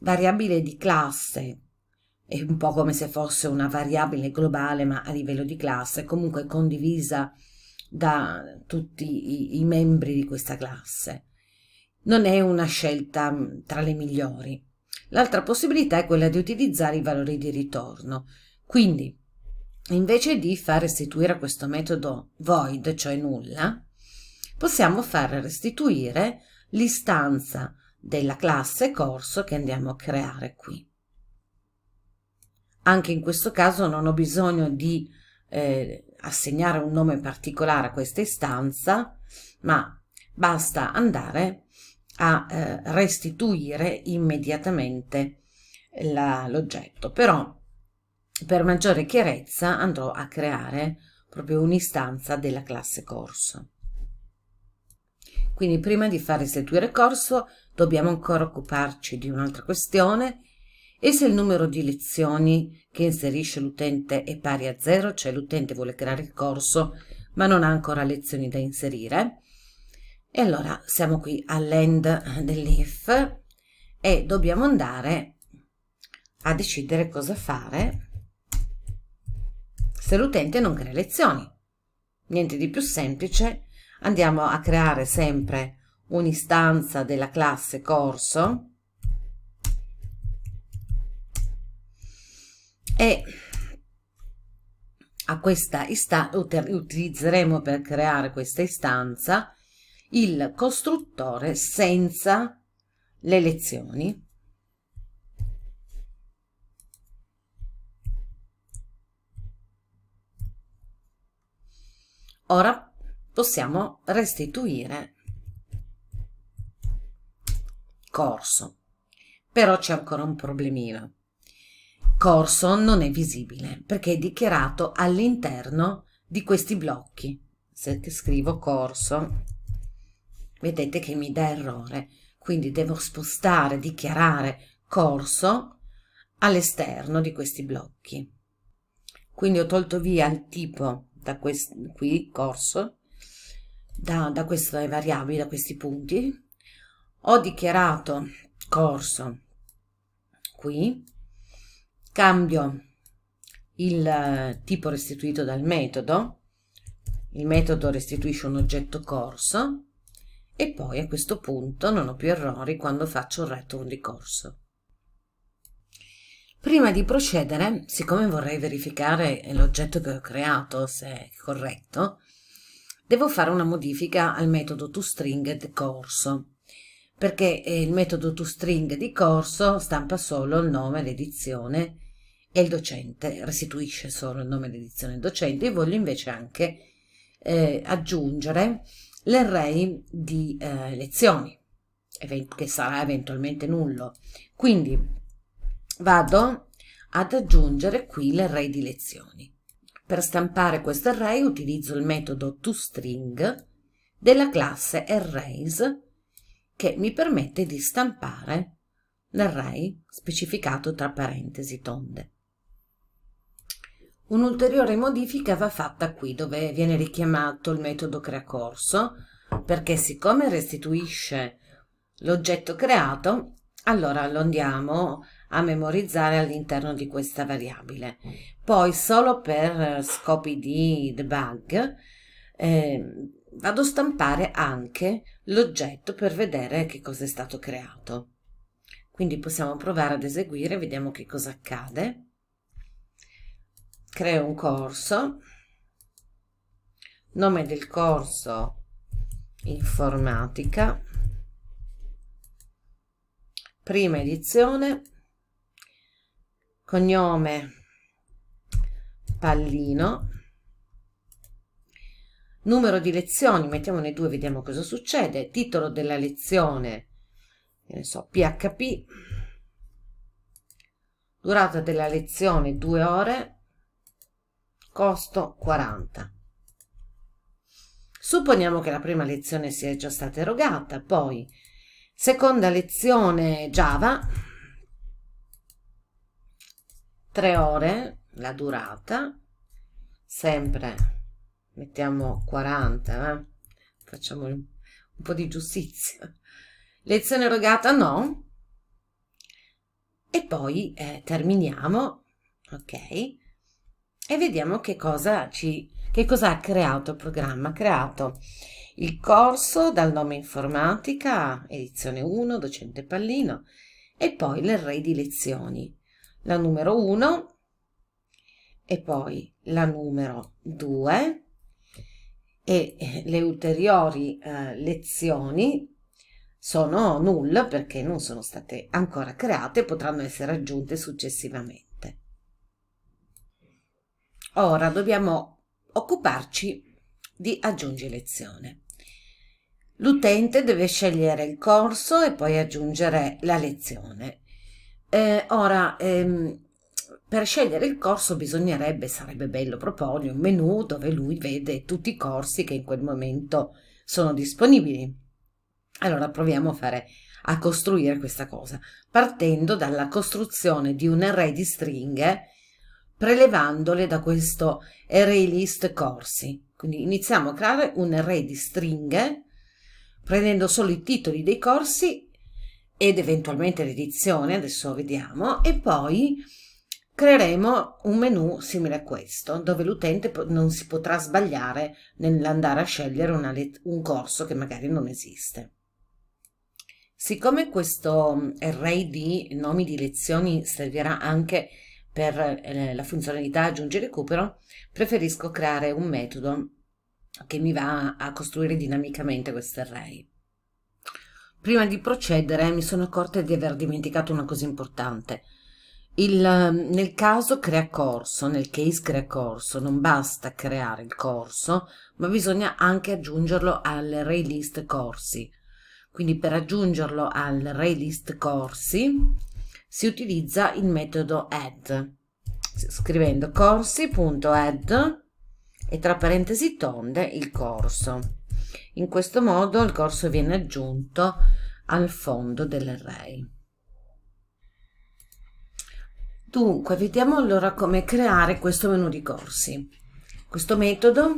variabile di classe, è un po' come se fosse una variabile globale ma a livello di classe, comunque condivisa da tutti i, i membri di questa classe. Non è una scelta mm, tra le migliori. L'altra possibilità è quella di utilizzare i valori di ritorno. Quindi, invece di far restituire a questo metodo void, cioè nulla, possiamo far restituire l'istanza della classe corso che andiamo a creare qui. Anche in questo caso non ho bisogno di eh, assegnare un nome particolare a questa istanza, ma basta andare a eh, restituire immediatamente l'oggetto. Però per maggiore chiarezza andrò a creare proprio un'istanza della classe corso. Quindi prima di far restituire corso dobbiamo ancora occuparci di un'altra questione e se il numero di lezioni che inserisce l'utente è pari a zero, cioè l'utente vuole creare il corso ma non ha ancora lezioni da inserire, e allora siamo qui all'end dell'if e dobbiamo andare a decidere cosa fare se l'utente non crea lezioni. Niente di più semplice, andiamo a creare sempre un'istanza della classe corso e a questa istanza utilizzeremo per creare questa istanza il costruttore senza le lezioni ora possiamo restituire Corso. Però c'è ancora un problemino. Corso non è visibile perché è dichiarato all'interno di questi blocchi. Se scrivo corso, vedete che mi dà errore. Quindi devo spostare, dichiarare corso all'esterno di questi blocchi. Quindi ho tolto via il tipo da qui, corso, da, da queste variabili, da questi punti, ho dichiarato corso qui, cambio il eh, tipo restituito dal metodo, il metodo restituisce un oggetto corso e poi a questo punto non ho più errori quando faccio il return di corso. Prima di procedere, siccome vorrei verificare l'oggetto che ho creato, se è corretto, devo fare una modifica al metodo toString corso perché eh, il metodo toString di corso stampa solo il nome, l'edizione e il docente, restituisce solo il nome, l'edizione e il docente. Io voglio invece anche eh, aggiungere l'array di eh, lezioni, che sarà eventualmente nullo. Quindi vado ad aggiungere qui l'array di lezioni. Per stampare questo array utilizzo il metodo toString della classe arrays che mi permette di stampare l'array specificato tra parentesi tonde. Un'ulteriore modifica va fatta qui dove viene richiamato il metodo creacorso perché siccome restituisce l'oggetto creato allora lo andiamo a memorizzare all'interno di questa variabile. Poi solo per scopi di debug eh, vado a stampare anche l'oggetto per vedere che cosa è stato creato. Quindi possiamo provare ad eseguire, vediamo che cosa accade. Creo un corso, nome del corso informatica, prima edizione, cognome pallino, numero di lezioni, mettiamone due, vediamo cosa succede, titolo della lezione, ne so, PHP, durata della lezione 2 ore, costo 40. Supponiamo che la prima lezione sia già stata erogata, poi seconda lezione Java, 3 ore la durata, sempre mettiamo 40, eh? facciamo un po' di giustizia. Lezione erogata no. E poi eh, terminiamo, ok? E vediamo che cosa, ci, che cosa ha creato il programma. Ha creato il corso dal nome informatica, edizione 1, docente Pallino, e poi l'array di lezioni. La numero 1 e poi la numero 2 e eh, le ulteriori eh, lezioni sono null perché non sono state ancora create e potranno essere aggiunte successivamente. Ora dobbiamo occuparci di aggiungi lezione. L'utente deve scegliere il corso e poi aggiungere la lezione. Eh, ora, ehm, per scegliere il corso bisognerebbe, sarebbe bello proporgli un menu dove lui vede tutti i corsi che in quel momento sono disponibili. Allora proviamo a fare a costruire questa cosa, partendo dalla costruzione di un array di stringhe prelevandole da questo array list corsi. Quindi iniziamo a creare un array di stringhe prendendo solo i titoli dei corsi ed eventualmente l'edizione, adesso vediamo, e poi creeremo un menu simile a questo, dove l'utente non si potrà sbagliare nell'andare a scegliere un corso che magari non esiste. Siccome questo eh, array di nomi di lezioni servirà anche per eh, la funzionalità aggiungi recupero, preferisco creare un metodo che mi va a costruire dinamicamente questo array. Prima di procedere mi sono accorta di aver dimenticato una cosa importante, il, ehm, nel caso crea corso, nel case crea corso, non basta creare il corso, ma bisogna anche aggiungerlo al Raylist corsi. Quindi per aggiungerlo al Raylist corsi si utilizza il metodo add, scrivendo corsi.add e tra parentesi tonde il corso. In questo modo il corso viene aggiunto al fondo dell'array. Dunque, vediamo allora come creare questo menu di corsi. Questo metodo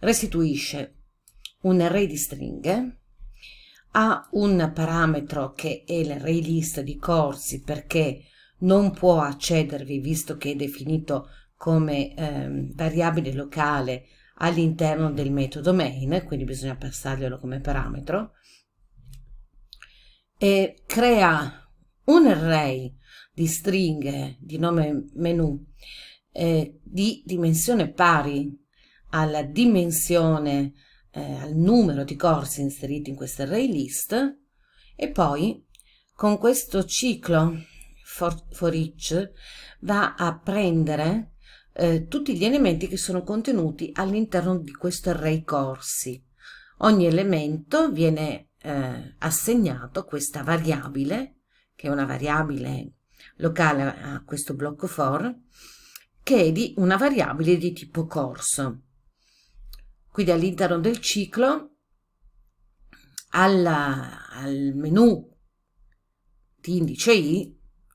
restituisce un array di stringhe, ha un parametro che è l'array list di corsi perché non può accedervi visto che è definito come eh, variabile locale all'interno del metodo main, quindi bisogna passarglielo come parametro, e crea un array di stringhe di nome menu eh, di dimensione pari alla dimensione, eh, al numero di corsi inseriti in questa array list e poi con questo ciclo for, for each va a prendere eh, tutti gli elementi che sono contenuti all'interno di questo array corsi. Ogni elemento viene eh, assegnato questa variabile, che è una variabile locale a questo blocco for che è di una variabile di tipo corso. Quindi all'interno del ciclo, alla, al menu di indice i,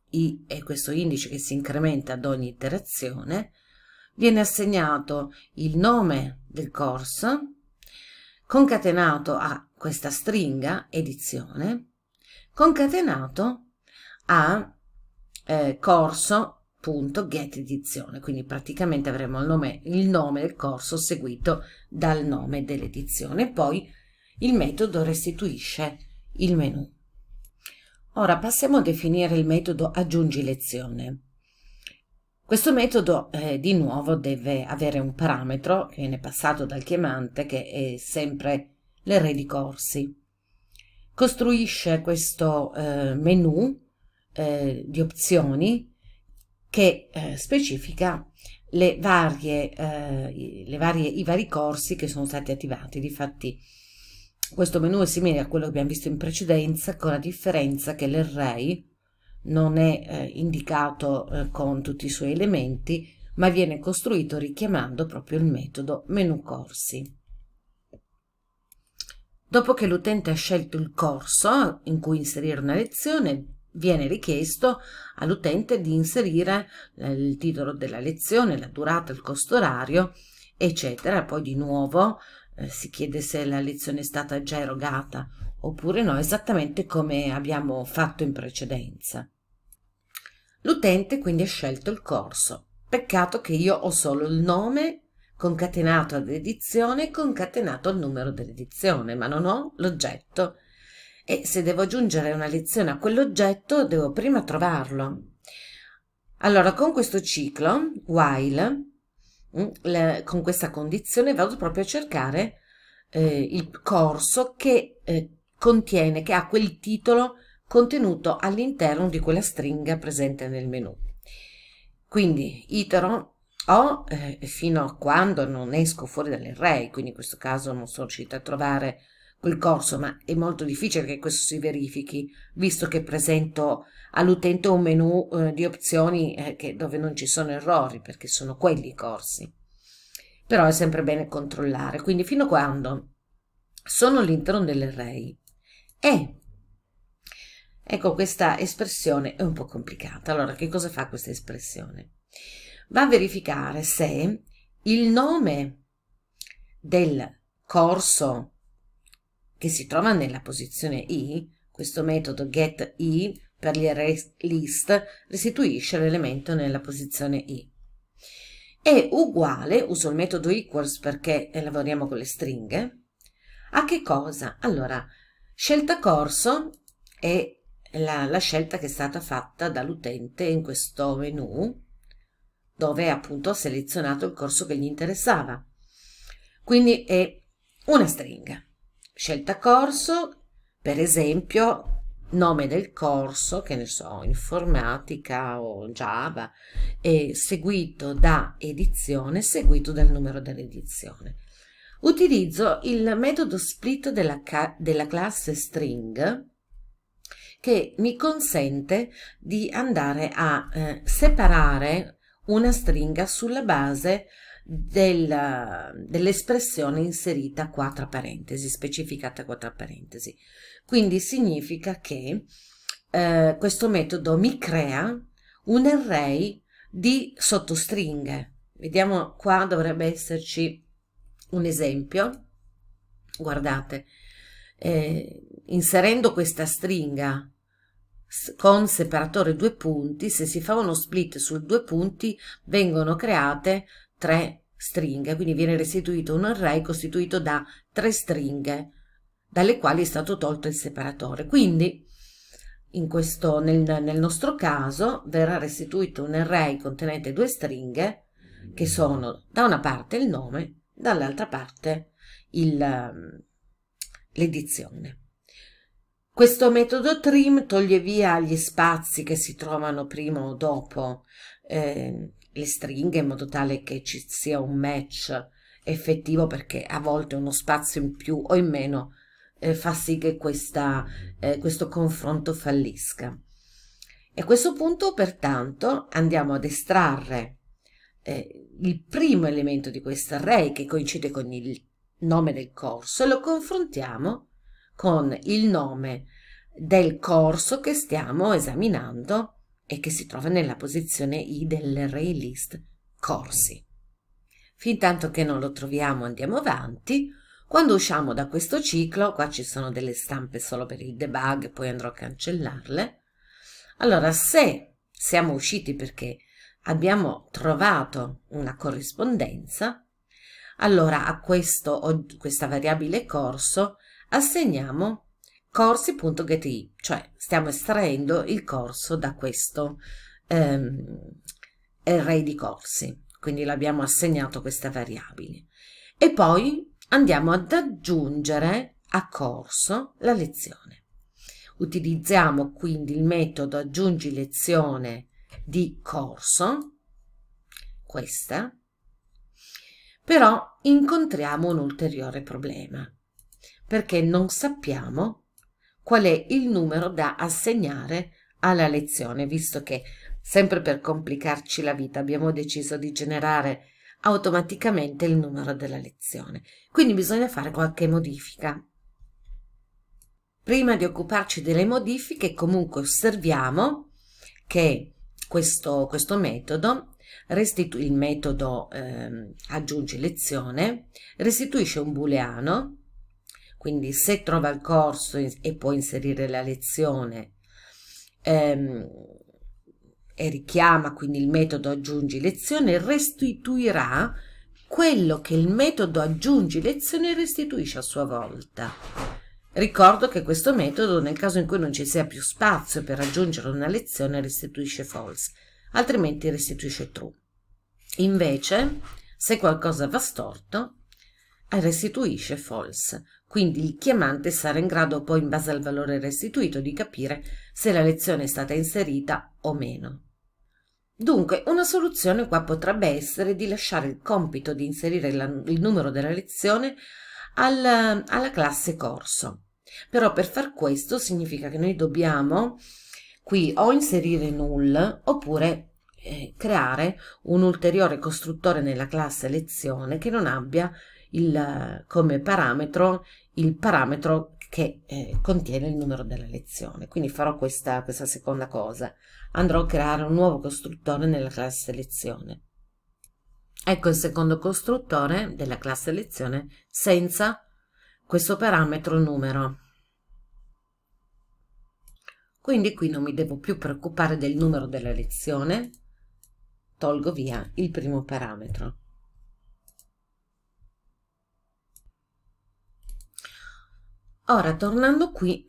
i è questo indice che si incrementa ad ogni iterazione, viene assegnato il nome del corso, concatenato a questa stringa edizione, concatenato a eh, corso.getEdizione, quindi praticamente avremo il nome, il nome del corso seguito dal nome dell'edizione, poi il metodo restituisce il menu. Ora passiamo a definire il metodo aggiungi lezione. Questo metodo eh, di nuovo deve avere un parametro che viene passato dal chiamante che è sempre di corsi. Costruisce questo eh, menu eh, di opzioni che eh, specifica le varie, eh, le varie, i vari corsi che sono stati attivati. Difatti questo menu è simile a quello che abbiamo visto in precedenza con la differenza che l'array non è eh, indicato eh, con tutti i suoi elementi ma viene costruito richiamando proprio il metodo menu corsi. Dopo che l'utente ha scelto il corso in cui inserire una lezione, Viene richiesto all'utente di inserire il titolo della lezione, la durata, il costo orario, eccetera. Poi di nuovo eh, si chiede se la lezione è stata già erogata oppure no, esattamente come abbiamo fatto in precedenza. L'utente quindi ha scelto il corso. Peccato che io ho solo il nome concatenato all'edizione e concatenato al numero dell'edizione, ma non ho l'oggetto e se devo aggiungere una lezione a quell'oggetto devo prima trovarlo. Allora, con questo ciclo, while, mm, le, con questa condizione vado proprio a cercare eh, il corso che eh, contiene, che ha quel titolo contenuto all'interno di quella stringa presente nel menu. Quindi itero o eh, fino a quando non esco fuori dall'array, quindi in questo caso non sono riuscita a trovare quel corso, ma è molto difficile che questo si verifichi, visto che presento all'utente un menu eh, di opzioni eh, che, dove non ci sono errori, perché sono quelli i corsi. Però è sempre bene controllare, quindi fino a quando sono all'interno dell'array e Ecco, questa espressione è un po' complicata. Allora, che cosa fa questa espressione? Va a verificare se il nome del corso che si trova nella posizione I, questo metodo getI per gli array list restituisce l'elemento nella posizione I. È uguale, uso il metodo equals perché eh, lavoriamo con le stringhe, a che cosa? Allora, scelta corso è la, la scelta che è stata fatta dall'utente in questo menu, dove appunto ha selezionato il corso che gli interessava. Quindi è una stringa scelta corso, per esempio, nome del corso, che ne so, informatica o Java, seguito da edizione, seguito dal numero dell'edizione. Utilizzo il metodo split della, della classe string che mi consente di andare a eh, separare una stringa sulla base di dell'espressione inserita qua tra parentesi, specificata qua tra parentesi. Quindi significa che eh, questo metodo mi crea un array di sottostringhe. Vediamo qua dovrebbe esserci un esempio. Guardate, eh, inserendo questa stringa con separatore due punti, se si fa uno split su due punti, vengono create tre stringhe, quindi viene restituito un array costituito da tre stringhe dalle quali è stato tolto il separatore. Quindi questo, nel, nel nostro caso verrà restituito un array contenente due stringhe che sono da una parte il nome, dall'altra parte l'edizione. Questo metodo trim toglie via gli spazi che si trovano prima o dopo eh, le stringhe in modo tale che ci sia un match effettivo perché a volte uno spazio in più o in meno eh, fa sì che questa, eh, questo confronto fallisca. E a questo punto pertanto andiamo ad estrarre eh, il primo elemento di questo array che coincide con il nome del corso e lo confrontiamo con il nome del corso che stiamo esaminando e che si trova nella posizione I del Raylist Corsi. Fin tanto che non lo troviamo andiamo avanti. Quando usciamo da questo ciclo, qua ci sono delle stampe solo per il debug, poi andrò a cancellarle. Allora, se siamo usciti perché abbiamo trovato una corrispondenza, allora a questo, questa variabile corso assegniamo corsi.get, cioè stiamo estraendo il corso da questo ehm, array di corsi, quindi l'abbiamo assegnato questa variabile. E poi andiamo ad aggiungere a corso la lezione. Utilizziamo quindi il metodo aggiungi lezione di corso, questa, però incontriamo un ulteriore problema, perché non sappiamo qual è il numero da assegnare alla lezione, visto che, sempre per complicarci la vita, abbiamo deciso di generare automaticamente il numero della lezione. Quindi bisogna fare qualche modifica. Prima di occuparci delle modifiche, comunque osserviamo che questo, questo metodo, il metodo eh, aggiungi lezione, restituisce un booleano quindi se trova il corso e può inserire la lezione ehm, e richiama quindi il metodo aggiungi lezione, restituirà quello che il metodo aggiungi lezione restituisce a sua volta. Ricordo che questo metodo, nel caso in cui non ci sia più spazio per aggiungere una lezione, restituisce false, altrimenti restituisce true. Invece, se qualcosa va storto, restituisce false. Quindi il chiamante sarà in grado poi, in base al valore restituito, di capire se la lezione è stata inserita o meno. Dunque, una soluzione qua potrebbe essere di lasciare il compito di inserire la, il numero della lezione al, alla classe corso. Però per far questo significa che noi dobbiamo qui o inserire null oppure eh, creare un ulteriore costruttore nella classe lezione che non abbia il, come parametro il parametro che eh, contiene il numero della lezione. Quindi farò questa, questa seconda cosa. Andrò a creare un nuovo costruttore nella classe lezione. Ecco il secondo costruttore della classe lezione senza questo parametro numero. Quindi qui non mi devo più preoccupare del numero della lezione, tolgo via il primo parametro. Ora, tornando qui,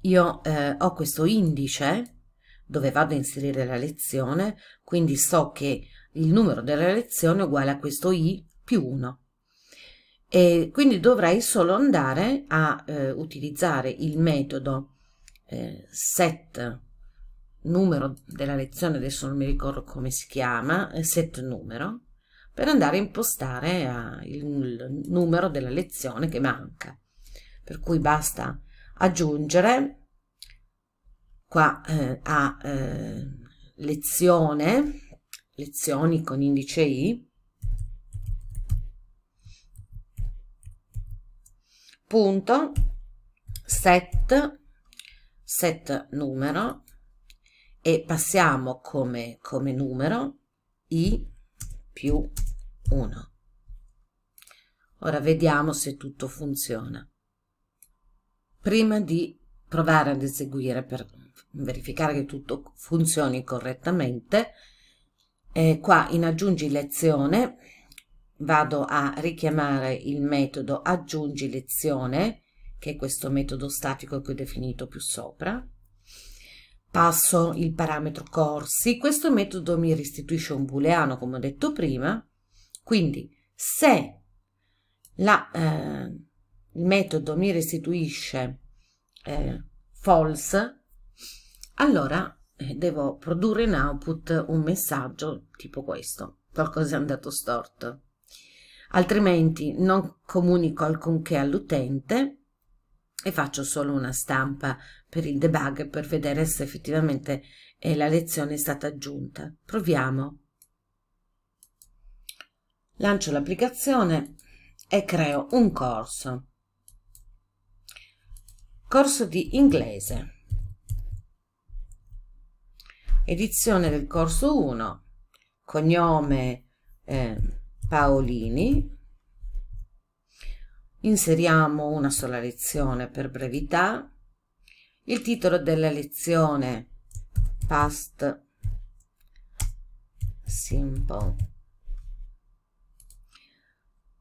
io eh, ho questo indice dove vado a inserire la lezione, quindi so che il numero della lezione è uguale a questo i più 1. E quindi dovrei solo andare a eh, utilizzare il metodo eh, set numero della lezione, adesso non mi ricordo come si chiama, eh, set numero, per andare a impostare il numero della lezione che manca per cui basta aggiungere qua eh, a eh, lezione, lezioni con indice i, punto set, set numero e passiamo come, come numero i più 1. Ora vediamo se tutto funziona prima di provare ad eseguire per verificare che tutto funzioni correttamente, eh, qua in aggiungi lezione vado a richiamare il metodo aggiungi lezione, che è questo metodo statico che ho definito più sopra, passo il parametro corsi, questo metodo mi restituisce un booleano come ho detto prima, quindi se la, eh, il metodo mi restituisce eh, false, allora eh, devo produrre in output un messaggio tipo questo, qualcosa è andato storto. Altrimenti non comunico alcunché all'utente e faccio solo una stampa per il debug per vedere se effettivamente eh, la lezione è stata aggiunta. Proviamo. Lancio l'applicazione e creo un corso. Corso di inglese. Edizione del corso 1. Cognome eh, Paolini. Inseriamo una sola lezione per brevità. Il titolo della lezione Past Simple.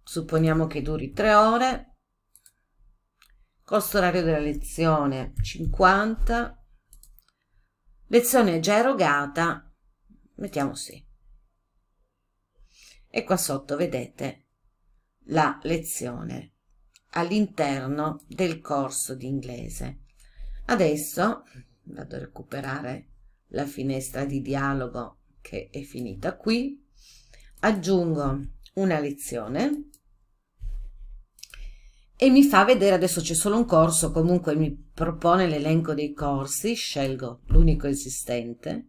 Supponiamo che duri tre ore costo orario della lezione 50, lezione già erogata, mettiamo sì. E qua sotto vedete la lezione all'interno del corso di inglese. Adesso vado a recuperare la finestra di dialogo che è finita qui, aggiungo una lezione e mi fa vedere adesso c'è solo un corso comunque mi propone l'elenco dei corsi scelgo l'unico esistente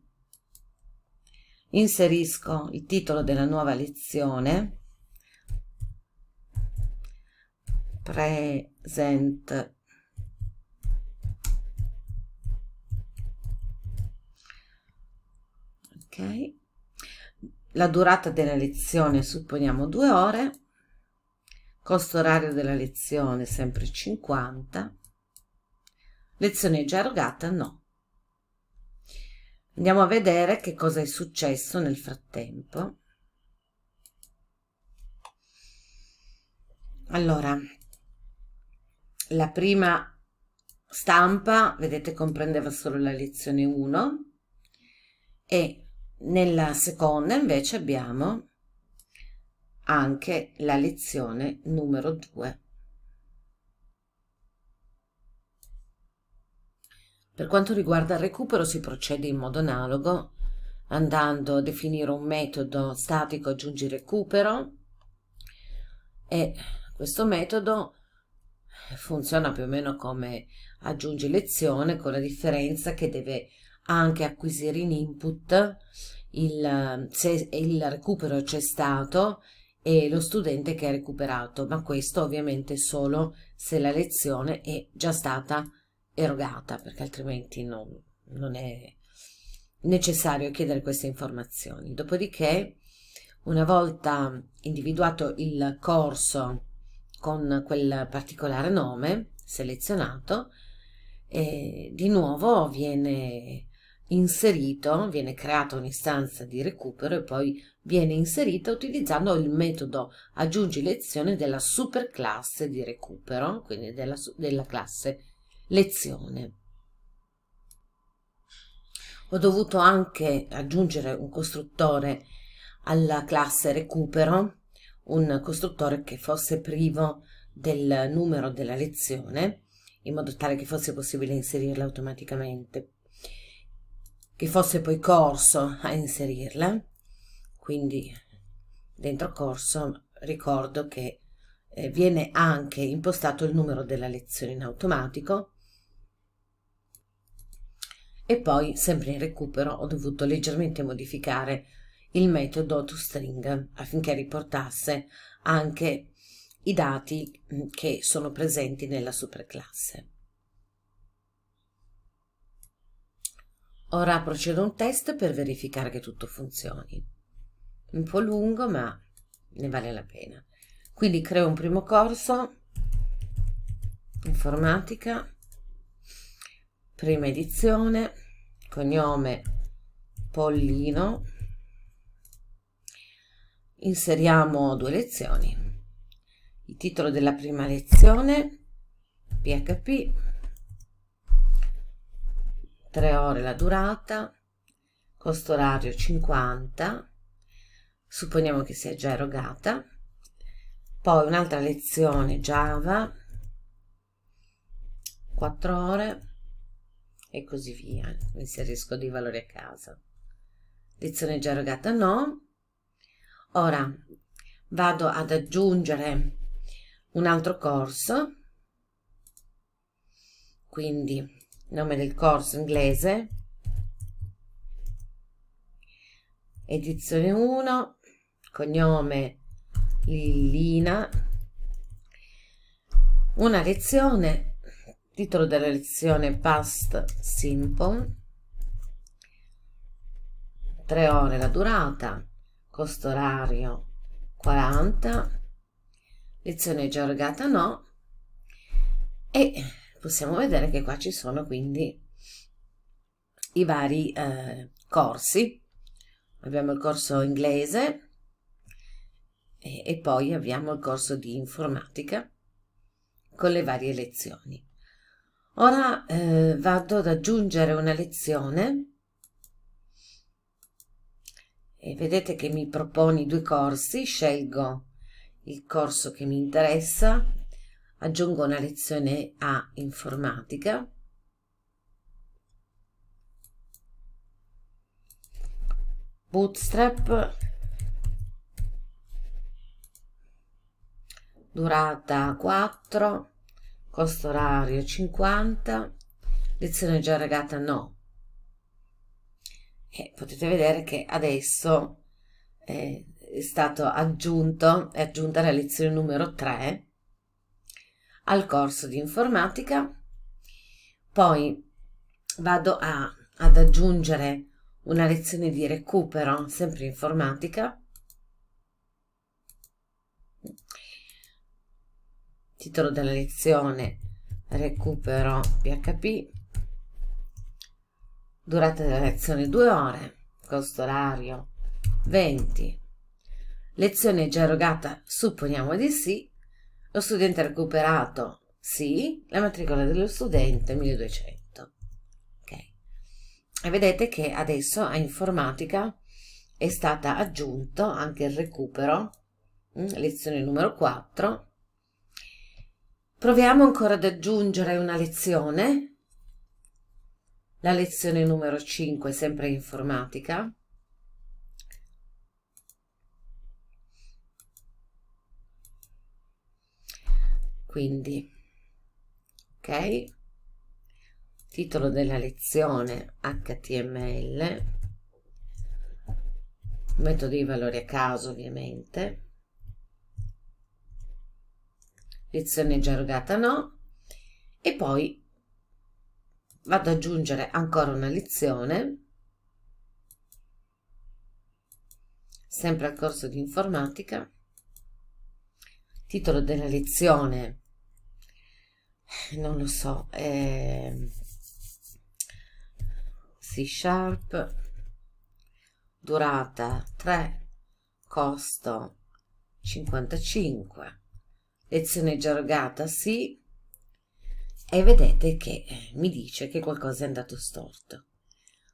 inserisco il titolo della nuova lezione present ok la durata della lezione supponiamo due ore costo orario della lezione sempre 50, lezione già erogata no. Andiamo a vedere che cosa è successo nel frattempo. Allora, la prima stampa, vedete, comprendeva solo la lezione 1 e nella seconda invece abbiamo anche la lezione numero 2. Per quanto riguarda il recupero si procede in modo analogo andando a definire un metodo statico aggiungi recupero e questo metodo funziona più o meno come aggiungi lezione con la differenza che deve anche acquisire in input il, se il recupero c'è stato e lo studente che ha recuperato, ma questo ovviamente solo se la lezione è già stata erogata, perché altrimenti non, non è necessario chiedere queste informazioni. Dopodiché, una volta individuato il corso con quel particolare nome selezionato, eh, di nuovo viene inserito, viene creata un'istanza di recupero e poi viene inserita utilizzando il metodo aggiungi lezione della superclasse di recupero, quindi della, della classe lezione. Ho dovuto anche aggiungere un costruttore alla classe recupero, un costruttore che fosse privo del numero della lezione, in modo tale che fosse possibile inserirla automaticamente che fosse poi corso a inserirla, quindi dentro corso ricordo che eh, viene anche impostato il numero della lezione in automatico e poi sempre in recupero ho dovuto leggermente modificare il metodo toString affinché riportasse anche i dati mm, che sono presenti nella superclasse. Ora procedo un test per verificare che tutto funzioni. Un po' lungo, ma ne vale la pena. Quindi creo un primo corso, informatica, prima edizione, cognome Pollino, inseriamo due lezioni. Il titolo della prima lezione, PHP, 3 ore la durata, costo orario 50, supponiamo che sia già erogata, poi un'altra lezione Java, 4 ore e così via, inserisco dei valori a casa. Lezione già erogata no, ora vado ad aggiungere un altro corso, quindi nome del corso inglese, edizione 1, cognome Lillina, una lezione, titolo della lezione Past Simple, 3 ore la durata, costo orario 40, lezione già erogata no, e possiamo vedere che qua ci sono quindi i vari eh, corsi. Abbiamo il corso inglese e, e poi abbiamo il corso di informatica con le varie lezioni. Ora eh, vado ad aggiungere una lezione e vedete che mi proponi due corsi, scelgo il corso che mi interessa, aggiungo una lezione a informatica bootstrap durata 4 costo orario 50 lezione già regata no e potete vedere che adesso eh, è stato aggiunto è aggiunta la lezione numero 3 al corso di informatica, poi vado a, ad aggiungere una lezione di recupero, sempre informatica, titolo della lezione recupero PHP, durata della lezione 2 ore, costo orario 20, lezione già erogata supponiamo di sì, lo studente ha recuperato, sì, la matricola dello studente 1200. Okay. E vedete che adesso a informatica è stata aggiunto anche il recupero, mm, lezione numero 4. Proviamo ancora ad aggiungere una lezione, la lezione numero 5, sempre informatica. quindi ok titolo della lezione html metodi di valori a caso ovviamente lezione già erogata no e poi vado ad aggiungere ancora una lezione sempre al corso di informatica titolo della lezione non lo so è C sharp durata 3 costo 55 lezione già erogata sì e vedete che eh, mi dice che qualcosa è andato storto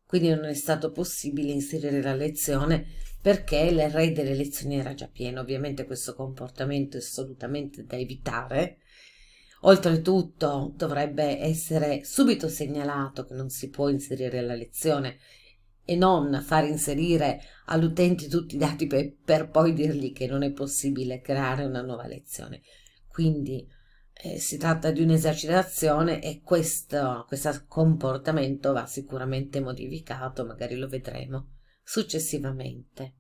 quindi non è stato possibile inserire la lezione perché il re delle lezioni era già pieno. Ovviamente questo comportamento è assolutamente da evitare. Oltretutto dovrebbe essere subito segnalato che non si può inserire la lezione e non far inserire all'utente tutti i dati per, per, poi dirgli che non è possibile creare una nuova lezione. Quindi eh, si tratta di un'esercitazione e questo, questo comportamento va sicuramente modificato, magari lo vedremo successivamente.